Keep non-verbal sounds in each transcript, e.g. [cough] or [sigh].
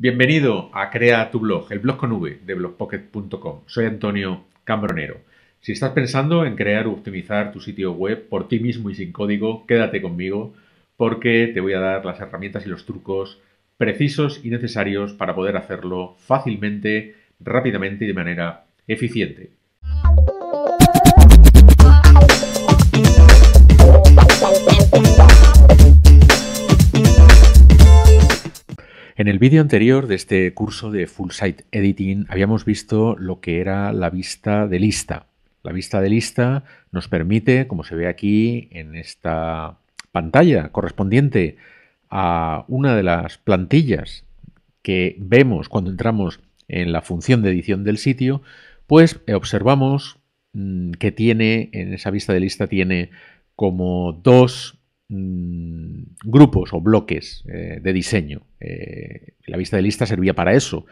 Bienvenido a Crea tu blog, el blog con V de blogpocket.com. Soy Antonio Cambronero. Si estás pensando en crear o optimizar tu sitio web por ti mismo y sin código, quédate conmigo porque te voy a dar las herramientas y los trucos precisos y necesarios para poder hacerlo fácilmente, rápidamente y de manera eficiente. En el vídeo anterior de este curso de Full Site Editing habíamos visto lo que era la vista de lista. La vista de lista nos permite, como se ve aquí en esta pantalla correspondiente a una de las plantillas que vemos cuando entramos en la función de edición del sitio, pues eh, observamos mm, que tiene, en esa vista de lista tiene como dos Mm, grupos o bloques eh, de diseño. Eh, la vista de lista servía para eso,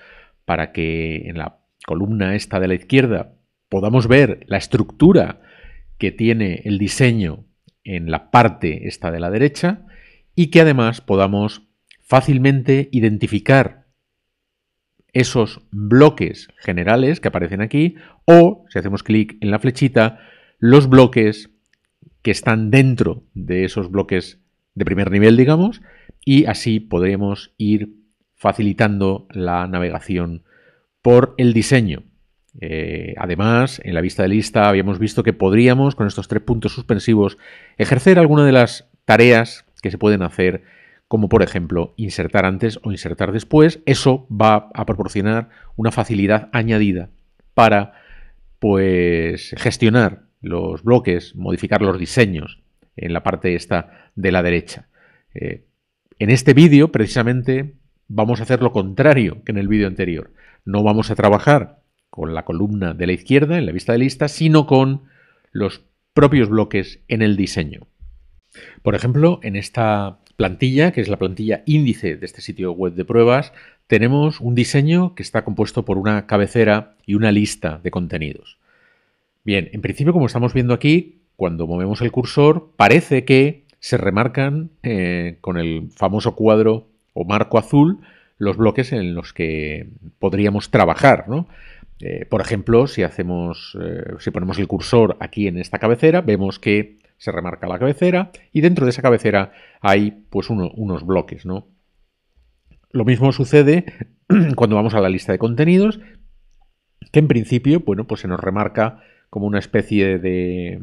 para que en la columna esta de la izquierda podamos ver la estructura que tiene el diseño en la parte esta de la derecha y que además podamos fácilmente identificar esos bloques generales que aparecen aquí o, si hacemos clic en la flechita, los bloques que están dentro de esos bloques de primer nivel, digamos, y así podríamos ir facilitando la navegación por el diseño. Eh, además, en la vista de lista habíamos visto que podríamos, con estos tres puntos suspensivos, ejercer alguna de las tareas que se pueden hacer, como por ejemplo insertar antes o insertar después. Eso va a proporcionar una facilidad añadida para pues, gestionar los bloques, modificar los diseños en la parte esta de la derecha. Eh, en este vídeo, precisamente, vamos a hacer lo contrario que en el vídeo anterior. No vamos a trabajar con la columna de la izquierda en la vista de lista, sino con los propios bloques en el diseño. Por ejemplo, en esta plantilla, que es la plantilla índice de este sitio web de pruebas, tenemos un diseño que está compuesto por una cabecera y una lista de contenidos. Bien, en principio, como estamos viendo aquí, cuando movemos el cursor, parece que se remarcan eh, con el famoso cuadro o marco azul los bloques en los que podríamos trabajar, eh, por ejemplo, si hacemos, eh, si ponemos el cursor aquí en esta cabecera, vemos que se remarca la cabecera y dentro de esa cabecera hay pues unos bloques, ¿no? Lo mismo sucede [clears throat] cuando vamos a la lista de contenidos, que en principio, bueno, pues se nos remarca como una especie de,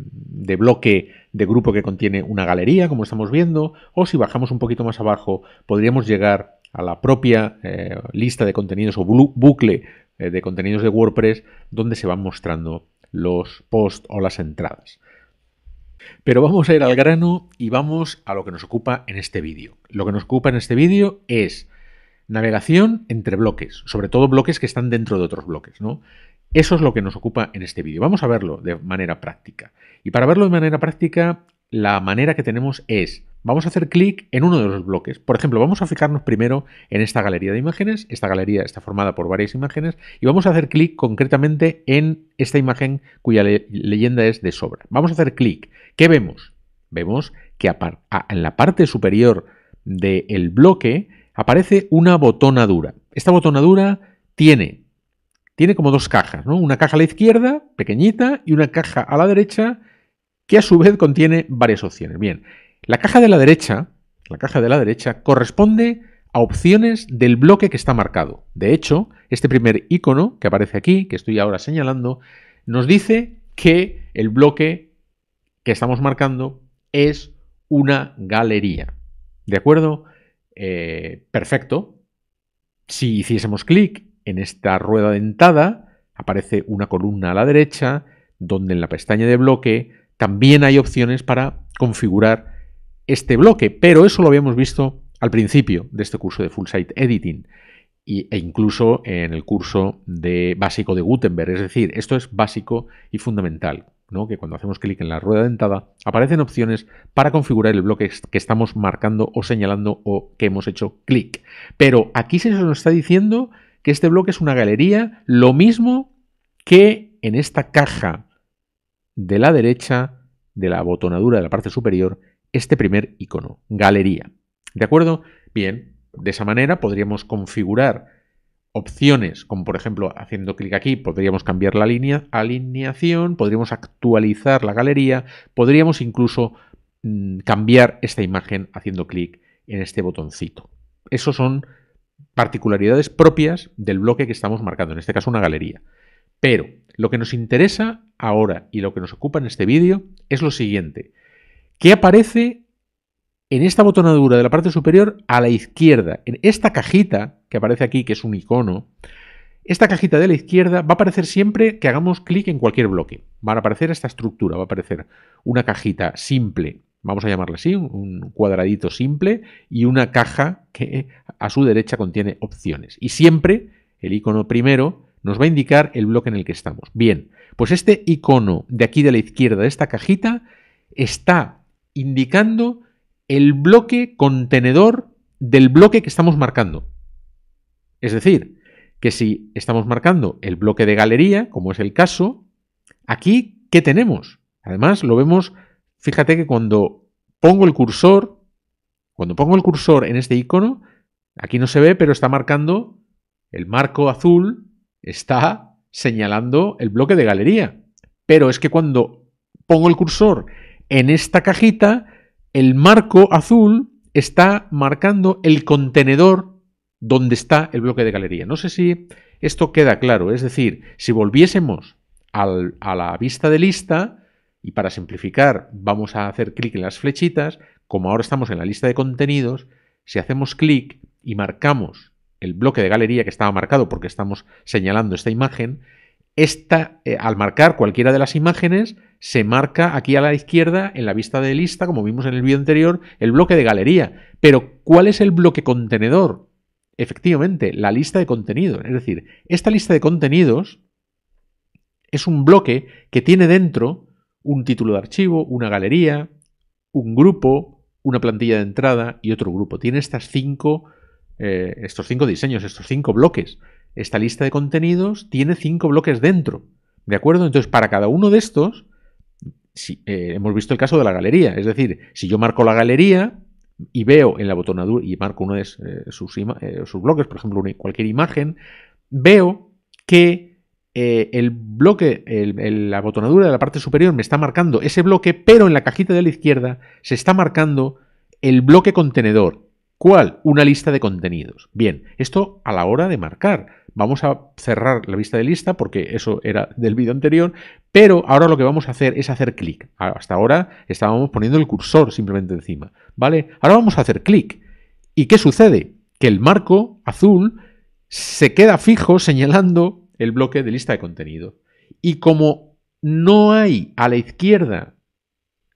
bloque de grupo que contiene una galería, como estamos viendo, o si bajamos un poquito más abajo, podríamos llegar a la propia eh, lista de contenidos o bucle eh, de contenidos de WordPress, donde se van mostrando los posts o las entradas. Pero vamos a ir al grano y vamos a lo que nos ocupa en este vídeo. Lo que nos ocupa en este vídeo es navegación entre bloques, sobre todo bloques que están dentro de otros bloques. ¿no? Eso es lo que nos ocupa en este vídeo. Vamos a verlo de manera práctica. Y para verlo de manera práctica, la manera que tenemos es, vamos a hacer clic en uno de los bloques. Por ejemplo, vamos a fijarnos primero en esta galería de imágenes. Esta galería está formada por varias imágenes y vamos a hacer clic concretamente en esta imagen cuya leyenda es de sobra. Vamos a hacer clic. ¿Qué vemos? Vemos que en la parte superior del bloque aparece una botonadura. Esta botonadura tiene tiene como dos cajas, ¿no? Una caja a la izquierda, pequeñita, y una caja a la derecha, que a su vez contiene varias opciones. Bien, la caja de la derecha, la caja de la derecha, corresponde a opciones del bloque que está marcado. De hecho, este primer icono que aparece aquí, que estoy ahora señalando, nos dice que el bloque que estamos marcando es una galería. ¿De acuerdo? Eh, perfecto. Si hiciésemos clic en esta rueda dentada aparece una columna a la derecha donde en la pestaña de bloque también hay opciones para configurar este bloque, pero eso lo habíamos visto al principio de este curso de Full Site Editing e incluso en el curso de básico de Gutenberg. Es decir, esto es básico y fundamental, ¿no? que cuando hacemos clic en la rueda dentada aparecen opciones para configurar el bloque que estamos marcando o señalando o que hemos hecho clic. Pero aquí se nos está diciendo que este bloque es una galería, lo mismo que en esta caja de la derecha de la botonadura de la parte superior, este primer icono, galería. ¿De acuerdo? Bien, de esa manera podríamos configurar opciones, como por ejemplo haciendo clic aquí, podríamos cambiar la línea, alineación, podríamos actualizar la galería, podríamos incluso mm, cambiar esta imagen haciendo clic en este botoncito. Esos son particularidades propias del bloque que estamos marcando, en este caso una galería. Pero lo que nos interesa ahora y lo que nos ocupa en este vídeo es lo siguiente. ¿Qué aparece en esta botonadura de la parte superior a la izquierda? En esta cajita que aparece aquí, que es un icono, esta cajita de la izquierda va a aparecer siempre que hagamos clic en cualquier bloque. Va a aparecer esta estructura, va a aparecer una cajita simple vamos a llamarle así, un cuadradito simple y una caja que a su derecha contiene opciones. Y siempre el icono primero nos va a indicar el bloque en el que estamos. Bien, pues este icono de aquí de la izquierda de esta cajita está indicando el bloque contenedor del bloque que estamos marcando. Es decir, que si estamos marcando el bloque de galería, como es el caso, aquí, ¿qué tenemos? Además, lo vemos fíjate que cuando pongo el cursor, cuando pongo el cursor en este icono, aquí no se ve, pero está marcando el marco azul, está señalando el bloque de galería. Pero es que cuando pongo el cursor en esta cajita, el marco azul está marcando el contenedor donde está el bloque de galería. No sé si esto queda claro. Es decir, si volviésemos a la vista de lista, y para simplificar, vamos a hacer clic en las flechitas. Como ahora estamos en la lista de contenidos, si hacemos clic y marcamos el bloque de galería que estaba marcado porque estamos señalando esta imagen, esta, eh, al marcar cualquiera de las imágenes, se marca aquí a la izquierda, en la vista de lista, como vimos en el vídeo anterior, el bloque de galería. Pero, ¿cuál es el bloque contenedor? Efectivamente, la lista de contenidos. Es decir, esta lista de contenidos es un bloque que tiene dentro un título de archivo, una galería, un grupo, una plantilla de entrada y otro grupo. Tiene estas cinco, eh, estos cinco diseños, estos cinco bloques. Esta lista de contenidos tiene cinco bloques dentro. ¿De acuerdo? Entonces, para cada uno de estos, si, eh, hemos visto el caso de la galería. Es decir, si yo marco la galería y veo en la botonadura y marco uno de eh, sus, bloques, por ejemplo, cualquier imagen, veo que eh, el bloque, el, la botonadura de la parte superior me está marcando ese bloque, pero en la cajita de la izquierda se está marcando el bloque contenedor. ¿Cuál? Una lista de contenidos. Bien, esto a la hora de marcar. Vamos a cerrar la vista de lista porque eso era del vídeo anterior, pero ahora lo que vamos a hacer es hacer clic. Ah, hasta ahora estábamos poniendo el cursor simplemente encima, ¿vale? Ahora vamos a hacer clic. ¿Y qué sucede? Que el marco azul se queda fijo señalando el bloque de lista de contenido Y como no hay a la izquierda,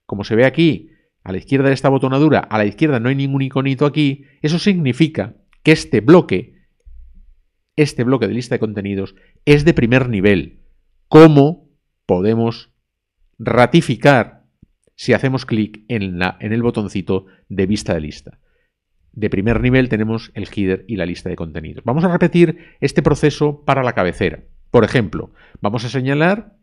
como se ve aquí, a la izquierda de esta botonadura, a la izquierda no hay ningún iconito aquí, eso significa que este bloque, este bloque de lista de contenidos, es de primer nivel. ¿Cómo podemos ratificar si hacemos clic en, en, el botoncito de vista de lista? de primer nivel tenemos el header y la lista de contenidos. Vamos a repetir este proceso para la cabecera. Por ejemplo, vamos a señalar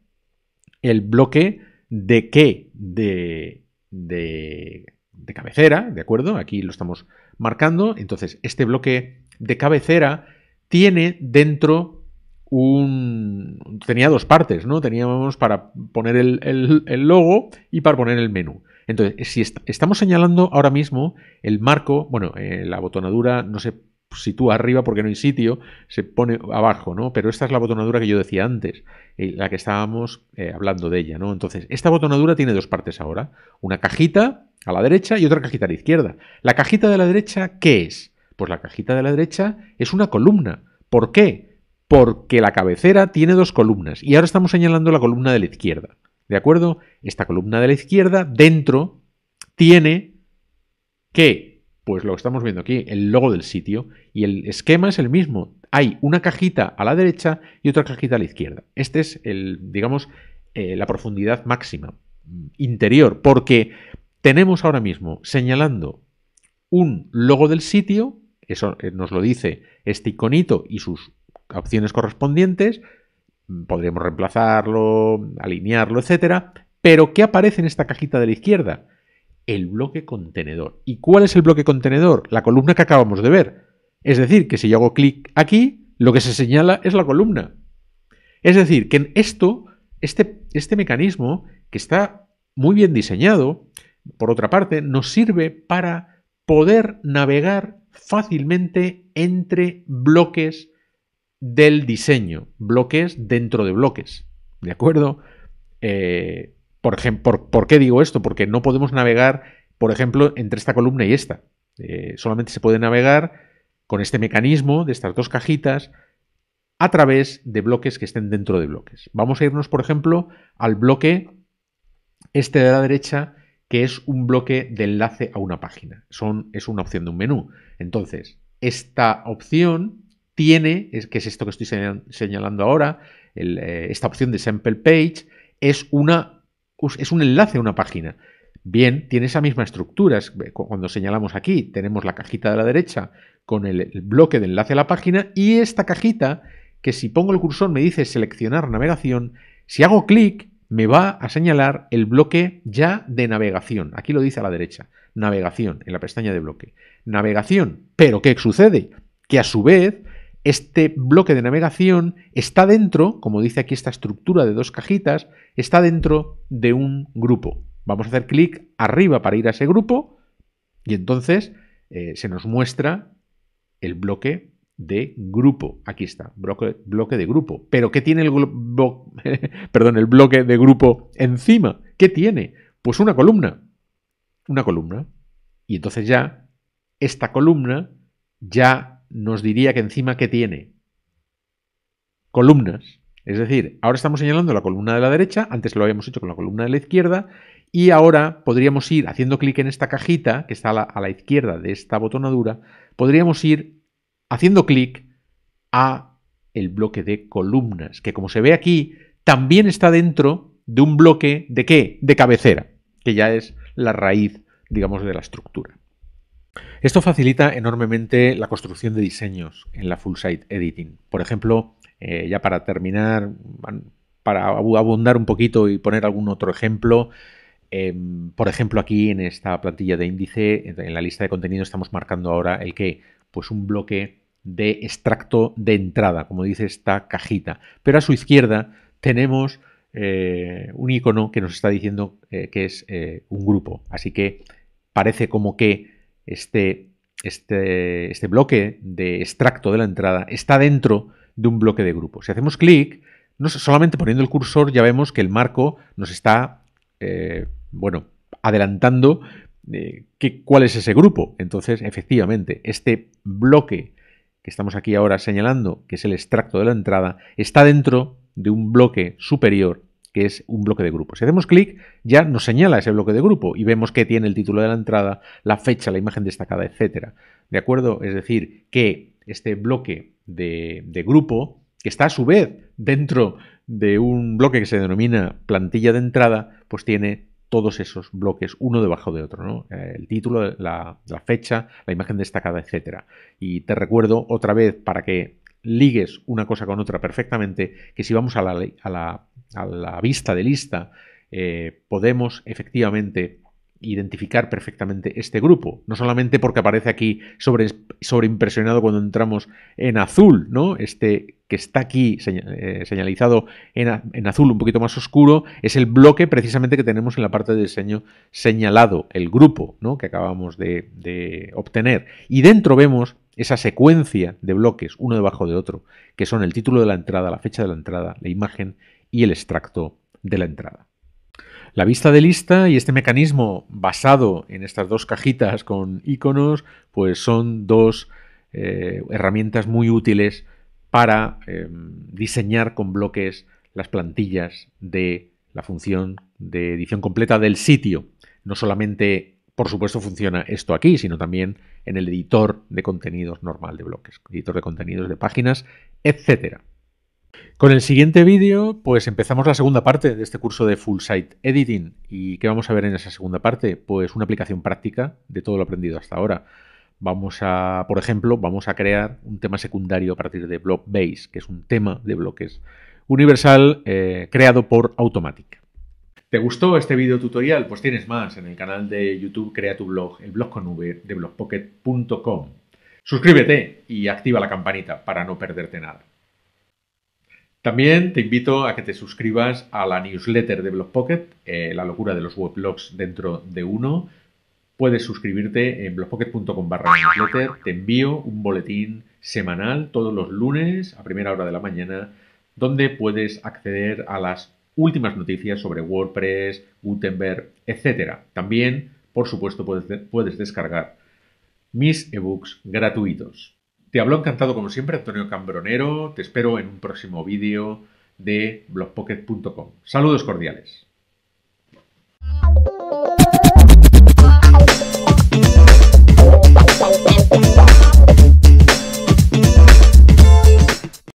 el bloque de qué de, de, cabecera, ¿de acuerdo? Aquí lo estamos marcando. Entonces, este bloque de cabecera tiene dentro un... tenía dos partes, ¿no? Teníamos para poner el, logo y para poner el menú. Entonces, si estamos señalando ahora mismo el marco, bueno, eh, la botonadura no se sitúa arriba porque no hay sitio, se pone abajo, ¿no? Pero esta es la botonadura que yo decía antes, eh, la que estábamos eh, hablando de ella, ¿no? Entonces, esta botonadura tiene dos partes ahora, una cajita a la derecha y otra cajita a la izquierda. ¿La cajita de la derecha qué es? Pues la cajita de la derecha es una columna. ¿Por qué? Porque la cabecera tiene dos columnas y ahora estamos señalando la columna de la izquierda. ¿De acuerdo? Esta columna de la izquierda, dentro, tiene que, pues lo que estamos viendo aquí, el logo del sitio y el esquema es el mismo. Hay una cajita a la derecha y otra cajita a la izquierda. Este es el, digamos, eh, la profundidad máxima mm, interior, porque tenemos ahora mismo señalando un logo del sitio, eso eh, nos lo dice este iconito y sus opciones correspondientes, podremos reemplazarlo, alinearlo, etcétera. Pero ¿qué aparece en esta cajita de la izquierda? El bloque contenedor. ¿Y cuál es el bloque contenedor? La columna que acabamos de ver. Es decir, que si yo hago clic aquí, lo que se señala es la columna. Es decir, que en esto, este, este mecanismo, que está muy bien diseñado, por otra parte, nos sirve para poder navegar fácilmente entre bloques del diseño, bloques dentro de bloques. ¿De acuerdo? Eh, por, ejemplo por, qué digo esto? Porque no podemos navegar, por ejemplo, entre esta columna y esta. Eh, solamente se puede navegar con este mecanismo de estas dos cajitas a través de bloques que estén dentro de bloques. Vamos a irnos, por ejemplo, al bloque este de la derecha, que es un bloque de enlace a una página. Son, es una opción de un menú. Entonces, esta opción tiene, es, que es esto que estoy señalando ahora, eh, esta opción de sample page, es, una, es un enlace a una página. Bien, tiene esa misma estructura. Eh, cuando señalamos aquí, tenemos la cajita de la derecha con el bloque de enlace a la página y esta cajita que si pongo el cursor me dice seleccionar navegación, si hago clic me va a señalar el bloque ya de navegación. Aquí lo dice a la derecha, navegación, en la pestaña de bloque. Navegación, pero ¿qué sucede? Que a su vez este bloque de navegación está dentro, como dice aquí esta estructura de dos cajitas, está dentro de un grupo. Vamos a hacer clic arriba para ir a ese grupo y entonces eh, se nos muestra el bloque de grupo. Aquí está, bloque, bloque de grupo. Pero ¿qué tiene el, [laughs] perdón, el bloque de grupo encima? ¿Qué tiene? Pues una columna. Una columna. Y entonces ya esta columna ya nos diría que encima que tiene columnas. Es decir, ahora estamos señalando la columna de la derecha, antes lo habíamos hecho con la columna de la izquierda, y ahora podríamos ir, haciendo clic en esta cajita que está a la, izquierda de esta botonadura, podríamos ir haciendo clic a el bloque de columnas, que como se ve aquí, también está dentro de un bloque de qué? De cabecera, que ya es la raíz, digamos, de la estructura. Esto facilita enormemente la construcción de diseños en la Full Site Editing. Por ejemplo, eh, ya para terminar, para abundar un poquito y poner algún otro ejemplo, em, por ejemplo, aquí en esta plantilla de índice, en la lista de contenido, estamos marcando ahora el que, pues un bloque de extracto de entrada, como dice esta cajita. Pero a su izquierda tenemos eh, un icono que nos está diciendo eh, que es un grupo. Así que parece como que este, este, este bloque de extracto de la entrada está dentro de un bloque de grupo. Si hacemos clic, no, solamente poniendo el cursor ya vemos que el marco nos está, eh, bueno, adelantando eh, cuál es ese grupo. Entonces, efectivamente, este bloque que estamos aquí ahora señalando, que es el extracto de la entrada, está dentro de un bloque superior que es un bloque de grupo. Si hacemos clic, ya nos señala ese bloque de grupo y vemos que tiene el título de la entrada, la fecha, la imagen destacada, etcétera. ¿De acuerdo? Es decir, que este bloque de, grupo, que está a su vez dentro de un bloque que se denomina plantilla de entrada, pues tiene todos esos bloques uno debajo de otro, ¿no? Eh, el título, la, la fecha, la imagen destacada, etcétera. Y te recuerdo otra vez para que ligues una cosa con otra perfectamente, que si vamos a la, vista de lista, eh, podemos efectivamente identificar perfectamente este grupo. No solamente porque aparece aquí sobre, sobreimpresionado cuando entramos en azul, ¿no? Este que está aquí eh, señalizado en, azul un poquito más oscuro, es el bloque precisamente que tenemos en la parte de diseño señalado, el grupo que acabamos de obtener. Y dentro vemos esa secuencia de bloques uno debajo de otro, que son el título de la entrada, la fecha de la entrada, la imagen y el extracto de la entrada. La vista de lista y este mecanismo basado en estas dos cajitas con iconos, pues son dos eh, herramientas muy útiles para eh, diseñar con bloques las plantillas de la función de edición completa del sitio, no solamente por supuesto, funciona esto aquí, sino también en el editor de contenidos normal de bloques, editor de contenidos de páginas, etc. Con el siguiente vídeo, pues empezamos la segunda parte de este curso de Full Site Editing. ¿Y qué vamos a ver en esa segunda parte? Pues una aplicación práctica de todo lo aprendido hasta ahora. Vamos a, por ejemplo, vamos a crear un tema secundario a partir de Block Base, que es un tema de bloques universal eh, creado por Automatic. ¿Te gustó este video tutorial? Pues tienes más en el canal de YouTube Crea tu blog, el blog con V de blogpocket.com. Suscríbete y activa la campanita para no perderte nada. También te invito a que te suscribas a la newsletter de Blogpocket, eh, la locura de los weblogs dentro de uno. Puedes suscribirte en blogpocket.com barra newsletter. Te envío un boletín semanal todos los lunes a primera hora de la mañana donde puedes acceder a las últimas noticias sobre WordPress, Gutenberg, etc. También, por supuesto, puedes, descargar mis ebooks gratuitos. Te hablo encantado como siempre Antonio Cambronero, te espero en un próximo vídeo de blogpocket.com. Saludos cordiales.